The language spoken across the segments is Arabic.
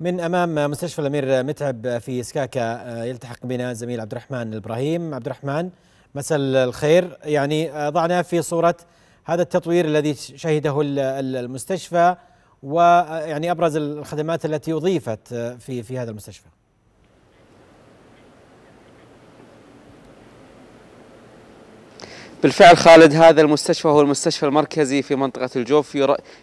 من امام مستشفى الامير متعب في سكاكا آه، يلتحق بنا زميل عبد الرحمن الابراهيم عبد الرحمن مساء الخير يعني آه، ضعنا في صوره هذا التطوير الذي شهده المستشفى ويعني آه، ابرز الخدمات التي اضيفت في في هذا المستشفى بالفعل خالد هذا المستشفى هو المستشفى المركزي في منطقة الجوف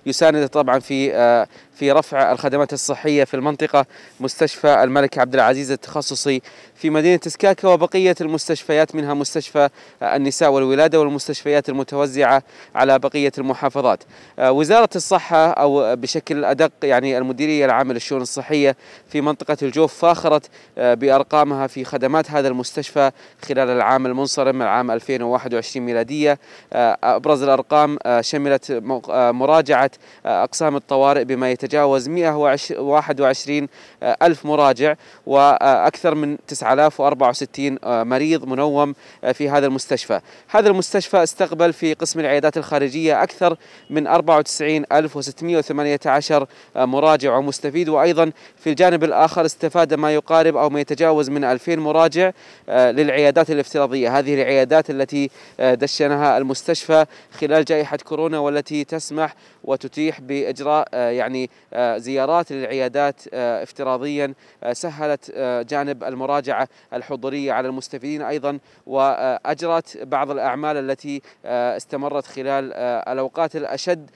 يساند طبعا في آه، في رفع الخدمات الصحية في المنطقة مستشفى الملك عبد العزيز التخصصي في مدينة سكاكا وبقية المستشفيات منها مستشفى آه، النساء والولادة والمستشفيات المتوزعة على بقية المحافظات آه، وزارة الصحة أو بشكل أدق يعني المديرية العامة للشؤون الصحية في منطقة الجوف فاخرت بأرقامها في خدمات هذا المستشفى خلال العام المنصرم العام 2021 الميلادية آه، أبرز الأرقام آه، شملت آه، مراجعة أقسام الطوارئ بما يتجاوز 121 ألف مراجع وأكثر من 9064 مريض منوم في هذا المستشفى هذا المستشفى استقبل في قسم العيادات الخارجية أكثر من 94618 مراجع ومستفيد وأيضا في الجانب الآخر استفاد ما يقارب أو ما يتجاوز من 2000 مراجع للعيادات الافتراضية هذه العيادات التي دشنها المستشفى خلال جائحة كورونا والتي تسمح وتتيح بإجراء آه، يعني آه، زيارات للعيادات آه، افتراضيا سهلت جانب المراجعة الحضورية على المستفيدين أيضا وأجرت بعض الأعمال التي استمرت خلال الأوقات الأشد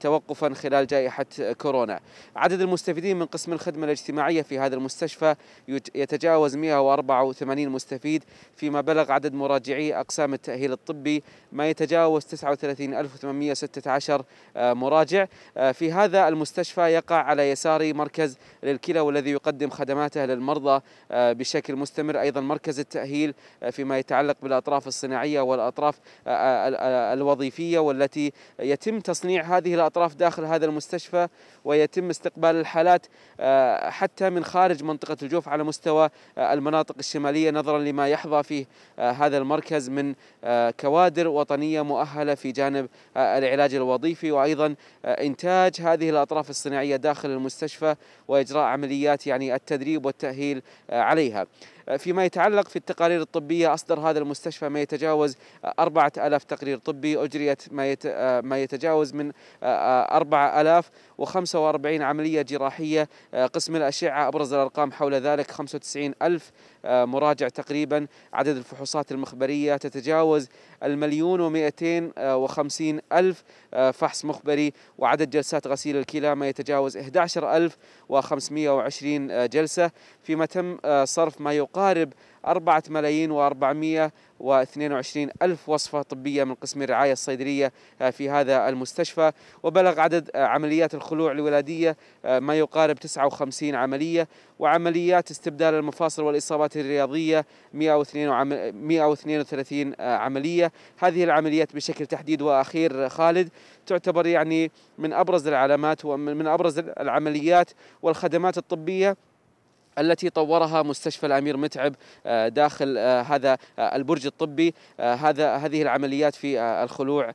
توقفا خلال جائحة كورونا عدد المستفيدين من قسم الخدمة الاجتماعية في هذا المستشفى يتجاوز 184 مستفيد فيما بلغ عدد مراجعي أقسام التأهيل الطبي الطبي ما يتجاوز 39816 آه، مراجع آه، في هذا المستشفى يقع على يساري مركز للكلى والذي يقدم خدماته للمرضى آه، بشكل مستمر أيضا مركز التأهيل فيما يتعلق بالأطراف الصناعية والأطراف الوظيفية والتي يتم تصنيع هذه الأطراف داخل هذا المستشفى ويتم استقبال الحالات حتى من خارج منطقة الجوف على مستوى المناطق الشمالية نظرا لما يحظى فيه هذا المركز من كوادر وطنية مؤهلة في جانب آه، العلاج الوظيفي وأيضا آه، إنتاج هذه الأطراف الصناعية داخل المستشفى وإجراء عمليات يعني التدريب والتأهيل آه، عليها فيما يتعلق في التقارير الطبية أصدر هذا المستشفى ما يتجاوز 4000 تقرير طبي أجريت ما ما يتجاوز من 4045 آه، آه، عملية جراحية آه، قسم الأشعة أبرز الأرقام حول ذلك وتسعين ألف مراجع تقريبا عدد الفحوصات المخبرية تتجاوز المليون ومئتين وخمسين ألف فحص مخبري وعدد جلسات غسيل الكلى ما يتجاوز 11520 جلسة فيما تم صرف ما يقارب يقارب 4 ملايين و422 ألف وصفة طبية من قسم الرعاية الصيدلية آه، في هذا المستشفى وبلغ عدد آه، عمليات الخلوع الولادية آه، ما يقارب 59 عملية وعمليات استبدال المفاصل والإصابات الرياضية 132 عملية هذه العمليات بشكل تحديد وأخير خالد تعتبر يعني من أبرز العلامات ومن أبرز العمليات والخدمات الطبية التي طورها مستشفى الامير متعب آه، داخل آه، هذا آه، البرج الطبي هذا هذه العمليات في الخلوع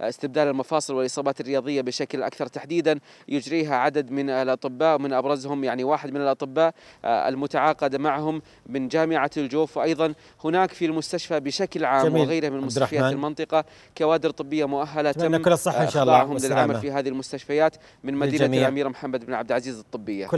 استبدال المفاصل والاصابات الرياضيه بشكل اكثر تحديدا يجريها عدد من الاطباء ومن ابرزهم يعني واحد من الاطباء المتعاقد معهم من جامعه الجوف وايضا هناك في المستشفى بشكل عام جميل. وغيره من مستشفيات المنطقه كوادر طبيه مؤهله تم كل الصحه ان شاء الله للعمل في هذه المستشفيات من مدينه الامير محمد بن عبد العزيز الطبيه